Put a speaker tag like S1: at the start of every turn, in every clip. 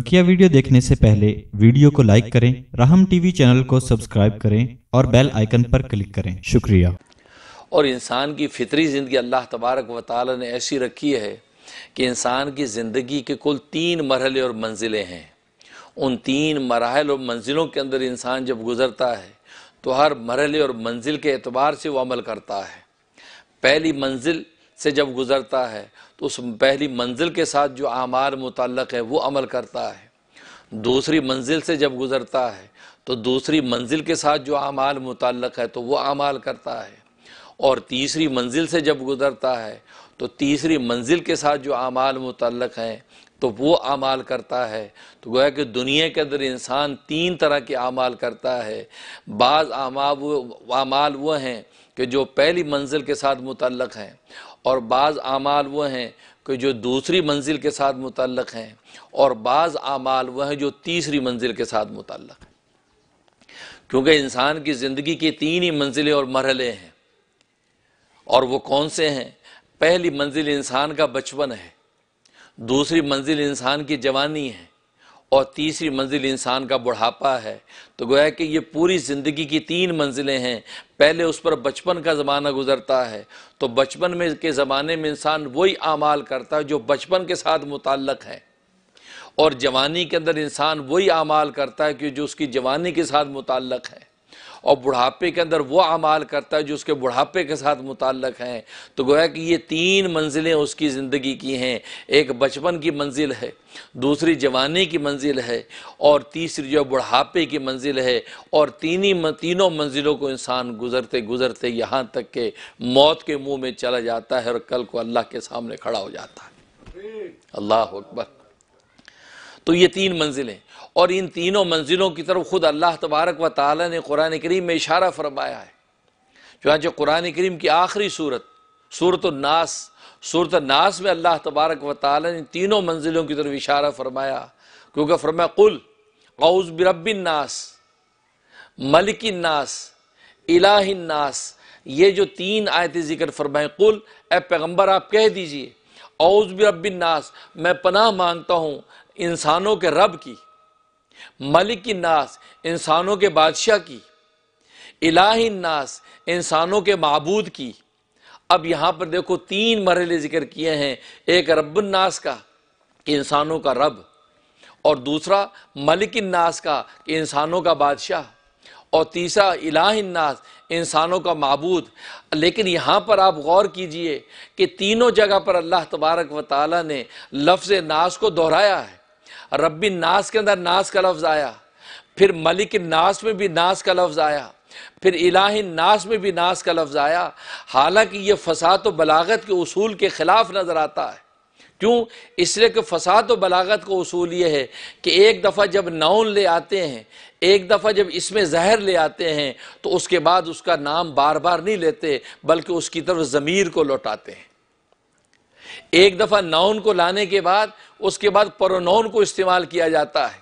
S1: बकिया वीडियो देखने से पहले वीडियो को लाइक करें राहम टीवी चैनल को सब्सक्राइब करें और बेल आइकन पर क्लिक करें शुक्रिया और इंसान की फितरी ज़िंदगी अल्लाह तबारक व ताली ने ऐसी रखी है कि इंसान की ज़िंदगी के कुल तीन मरहले और मंजिलें हैं उन तीन मराहल और मंजिलों के अंदर इंसान जब गुज़रता है तो हर मरहले और मंजिल के एतबार से वो अमल करता है पहली मंजिल से जब गुज़रता है तो उस पहली मंजिल के साथ जो आमार मुतल है वो अमल करता है दूसरी मंजिल से जब गुज़रता है तो दूसरी मंजिल के साथ जो आमाल मुतल है तो वो आमाल करता है और तीसरी मंजिल से जब गुज़रता है तो तीसरी मंजिल के साथ जो आमाल मुतल हैं तो वो आमाल करता है तो गोया कि दुनिया के अंदर इंसान तीन तरह के आमाल करता है बाज़ आमाल वो हैं कि जो पहली मंजिल के साथ मुतल हैं और बाज़ आमाल वह हैं कि जो दूसरी मंजिल के साथ मुतल हैं और बाज़ आमाल वह हैं जो तीसरी मंजिल के साथ मुतल हैं क्योंकि इंसान की ज़िंदगी की तीन ही मंजिलें और मरहले हैं और वो कौन से हैं पहली मंजिल इंसान का बचपन है दूसरी मंजिल इंसान की जवानी है और तीसरी मंजिल इंसान का बुढ़ापा है तो गोया कि ये पूरी ज़िंदगी की तीन मंजिलें हैं पहले उस पर बचपन का ज़माना गुजरता है तो बचपन में के ज़माने में इंसान वही अमाल करता है जो बचपन के साथ मुतल है और जवानी के अंदर इंसान वही अमाल करता है कि जो उसकी जवानी के साथ मुतल है और बुढ़ापे के अंदर वो अमाल करता है जो उसके बुढ़ापे के साथ मुतक हैं तो गोया कि ये तीन मंजिलें उसकी ज़िंदगी की हैं एक बचपन की मंजिल है दूसरी जवानी की मंजिल है और तीसरी जो बुढ़ापे की मंजिल है और तीन ही तीनों मंजिलों को इंसान गुजरते गुजरते यहाँ तक के मौत के मुँह में चला जाता है और कल को अल्लाह के सामने खड़ा हो जाता है अल्लाह अकबर तो ये तीन मंजिलें और इन तीनों मंजिलों की तरफ खुद अल्लाह तबारक व ताली ने कुरान करीम में इशारा फरमाया है चुनाच कुरान करीम की आखिरी सूरत सूरत नास सूरत नास में अल्लाह तबारक व ताली ने तीनों मंजिलों की तरफ इशारा फरमाया क्योंकि फरमा कुल औज़ बिरबिन नास मलिकिन नास इलाहिन नास ये जो तीन आयत ज़िक्र फरमाए कुल ए पैगम्बर आप कह दीजिए औज़ बिरबिन नास मैं पनाह मांगता हूँ इंसानों के रब की मलिक नास इंसानों के बादशाह की इलाही नास इंसानों के मबूद की अब यहां पर देखो तीन मरहले जिक्र किए हैं एक रब्बुलनास का इंसानों का रब और दूसरा मलिक नास का इंसानों का बादशाह और तीसरा इलाहन्नास इंसानों का मबूद लेकिन यहाँ पर आप गौर कीजिए कि तीनों जगह पर अल्लाह तबारक व ताली ने लफ्ज़ नास को दोहराया है रबी नास के अंदर नास का लफ्ज़ आया फिर मलिक नास में भी नास का लफ्ज़ आया फिर इलाह नास में भी नास का लफ्ज़ आया हालांकि ये फसाद व बलागत के असूल के ख़िलाफ़ नज़र आता है क्यों इसलिए कि फसाद व बलागत का असूल ये है कि एक दफ़ा जब नाउन ले आते हैं एक दफ़ा जब इसमें जहर ले आते हैं तो उसके बाद उसका नाम बार बार नहीं लेते बल्कि उसकी तरफ ज़मीर को लौटाते हैं एक दफा नाउन को लाने के बाद उसके बाद परोनाउन को इस्तेमाल किया जाता है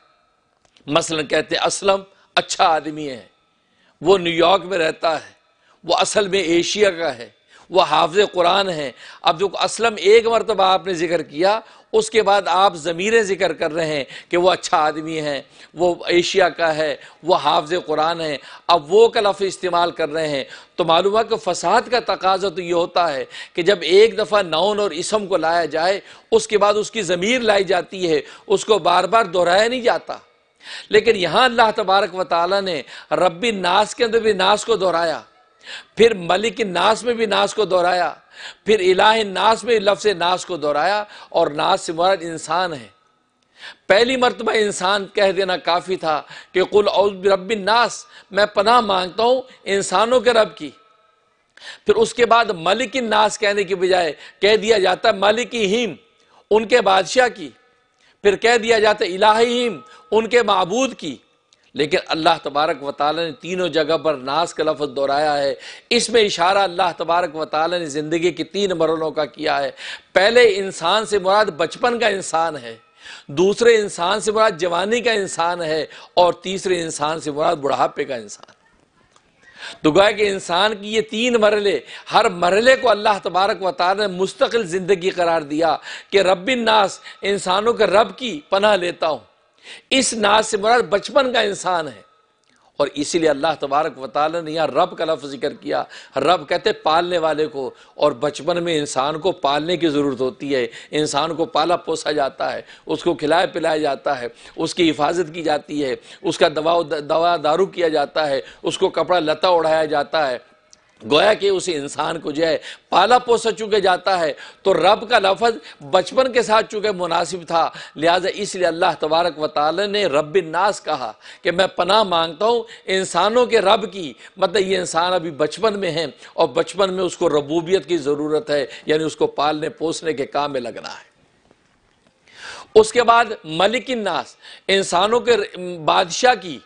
S1: मसलन कहते हैं असलम अच्छा आदमी है वो न्यूयॉर्क में रहता है वो असल में एशिया का है वह हाफ़ कुरान हैं अब जो असलम एक मरतबा आपने ज़िक्र किया उसके बाद आप ज़मीरें ज़िक्र कर रहे हैं कि वह अच्छा आदमी है वो एशिया का है वह हाफ़ कुरान है अब वो का लफ इस्तेमाल कर रहे हैं तो मालूम है कि फ़साद का तकाजा तो ये होता है कि जब एक दफ़ा नाउन और इसम को लाया जाए उसके बाद उसकी ज़मीर लाई जाती है उसको बार बार दोहराया नहीं जाता लेकिन यहाँ अल्लाह तबारक व ताली ने रबी नास के अंदर भी नास को दोहराया फिर मलिक नास में भी नास को दोहराया फिर इलाह नास में लफ्स नास को दोहराया और नास से मुराद इंसान है पहली मरतबा इंसान कह देना काफ़ी था कि कुल रब नास मैं पनाह मांगता हूं इंसानों के रब की फिर उसके बाद मलिक नास कहने की बजाय कह दिया जाता है मलिक हीम उनके बादशाह की फिर कह दिया जाता इलाही हिम उनके मबूद की लेकिन अल्लाह तबारक व ने तीनों जगह पर नास का लफ्ज़ दोहराया है इसमें इशारा अल्लाह तबारक व ने ज़िंदगी के तीन मरलों का किया है पहले इंसान से मुराद बचपन का इंसान है दूसरे इंसान से मुराद जवानी का इंसान है और तीसरे इंसान से मुराद बुढ़ापे का इंसान तो गोया कि इंसान की ये तीन मरले हर मरले को अल्लाह तबारक व ने मुस्तकिल ज़िंदगी करार दिया कि रबिन नास इंसानों के रब की पनाह लेता हूँ इस नाज से मुराद बचपन का इंसान है और इसीलिए अल्लाह तबारक वाल ने यहां रब का लफ्ज़ जिक्र किया रब कहते पालने वाले को और बचपन में इंसान को पालने की ज़रूरत होती है इंसान को पाला पोसा जाता है उसको खिलाया पिलाया जाता है उसकी हिफाजत की जाती है उसका दवा दवा दारू किया जाता है उसको कपड़ा लता उड़ाया जाता है गोया कि उस इंसान को जो है पाला पोसा चुके जाता है तो रब का लफज बचपन के साथ चूँकि मुनासिब था लिहाजा इसलिए अल्लाह तबारक व ताल ने रब नास कहा कि मैं पनाह मांगता हूँ इंसानों के रब की मतलब ये इंसान अभी बचपन में है और बचपन में उसको रबूबियत की ज़रूरत है यानी उसको पालने पोसने के काम में लगना है उसके बाद मलिक नास इंसानों के बादशाह की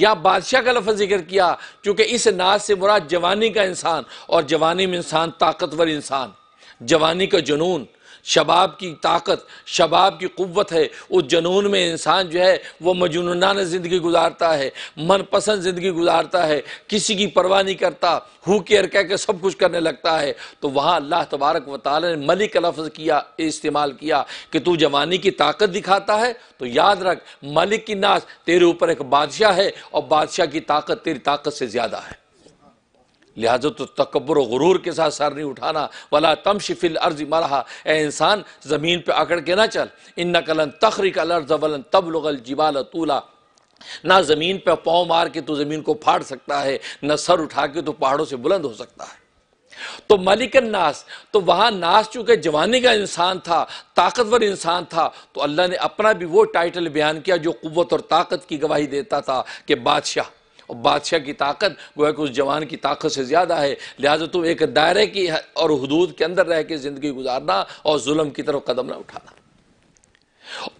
S1: या बादशाह का लफ्ज़ जिक्र किया क्योंकि इस नाज से मुराद जवानी का इंसान और जवानी में इंसान ताकतवर इंसान जवानी का जुनून शबाब की ताकत शबाब की कुत है उस जनून में इंसान जो है वो मजनूनान ज़िंदगी गुजारता है मनपसंद ज़िंदगी गुजारता है किसी की परवाह नहीं करता हु केयर कह के सब कुछ करने लगता है तो वहाँ अल्लाह तबारक व ताल ने मलिक का लफ्ज़ किया इस्तेमाल किया कि तू जवानी की ताकत दिखाता है तो याद रख मलिक की नाश तेरे ऊपर एक बादशाह है और बादशाह की ताकत तेरी ताकत से ज़्यादा है लिहाजा तो तकबर गुरूर के साथ सर नहीं उठाना वाला तम शिफिल अर्ज मरहा ए इंसान ज़मीन पर आकड़ के ना चल इन नकलन का लर्ज वलन तब लगल जिबाल तूला ना ज़मीन पर पाँव मार के तो ज़मीन को फाड़ सकता है न सर उठा के तो पहाड़ों से बुलंद हो सकता है तो मलिक नास तो वहाँ नास चूंकि जवानी का इंसान था ताकतवर इंसान था तो अल्लाह ने अपना भी वो टाइटल बयान किया जो कुत और ताकत की गवाही देता था कि बादशाह और बादशाह की ताकत वो है कि उस जवान की ताकत से ज़्यादा है लिहाजा तुम एक दायरे की और हदूद के अंदर रह के ज़िंदगी गुजारना और जुल्म की तरफ कदम ना उठाना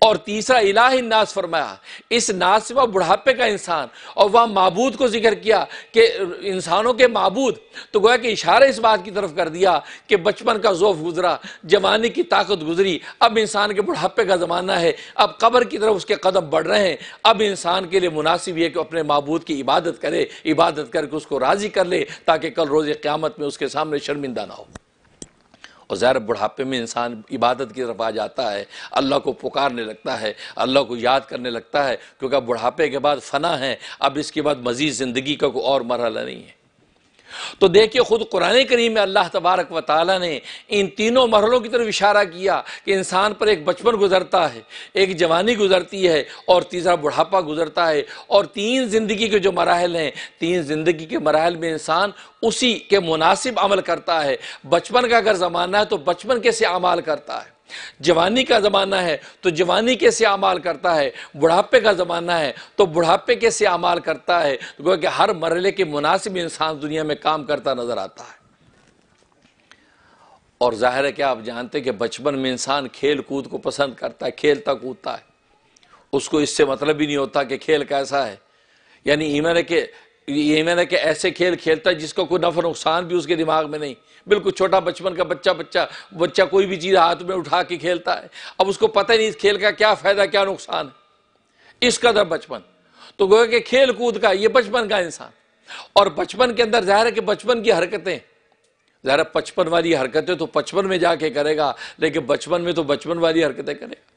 S1: और तीसरा इलाह नाज फरमाया इस नास से वह बुढ़ापे का इंसान और वह मबूद को जिक्र किया कि इंसानों के मबूद तो गोया कि इशारा इस बात की तरफ कर दिया कि बचपन का जोफ गुजरा जवानी की ताकत गुजरी अब इंसान के बुढ़ापे का ज़माना है अब कबर की तरफ उसके कदम बढ़ रहे हैं अब इंसान के लिए मुनासिब यह कि अपने मबूद की इबादत करे इबादत करके उसको राज़ी कर ले ताकि कल रोज़ क़्यामत में उसके सामने शर्मिंदा ना हो और ज़ाहिर बुढ़ापे में इंसान इबादत की तरफ आ जाता है अल्लाह को पुकारने लगता है अल्लाह को याद करने लगता है क्योंकि अब बुढ़ापे के बाद फ़ना है अब इसके बाद मज़ीद ज़िंदगी का कोई और मरहला नहीं है तो देखिए खुद कुरान करीम में अल्लाह तबारक व ताली ने इन तीनों मरलों की तरफ इशारा किया कि इंसान पर एक बचपन गुजरता है एक जवानी गुजरती है और तीसरा बुढ़ापा गुजरता है और तीन ज़िंदगी के जो मराहल हैं तीन ज़िंदगी के मराहल में इंसान उसी के मुनासिब अमल करता है बचपन का अगर ज़माना है तो बचपन कैसे अमाल करता है जवानी का ज़माना है तो जवानी कैसे अमाल करता है बुढ़ापे का ज़माना है तो बुढ़ापे कैसे अमाल करता है तो गोया कि हर मरले के मुनासिब इंसान दुनिया में काम करता नज़र आता है और ज़ाहिर है क्या आप जानते हैं कि बचपन में इंसान खेल कूद को पसंद करता है खेलता कूदता है उसको इससे मतलब ही नहीं होता कि खेल कैसा है यानी ईमान है कि ये मैंने कि ऐसे खेल खेलता है जिसका कोई नफा नुकसान भी उसके दिमाग में नहीं बिल्कुल छोटा बचपन का बच्चा बच्चा बच्चा कोई भी चीज़ हाथ में उठा के खेलता है अब उसको पता ही नहीं इस खेल का क्या फ़ायदा क्या नुकसान है इस कदर बचपन तो गोया कि खेल कूद का ये बचपन का इंसान और बचपन के अंदर ज़ाहिर है कि बचपन की हरकतें जरा बचपन वाली हरकतें तो बचपन में जाके करेगा लेकिन बचपन में तो बचपन वाली हरकतें करेगा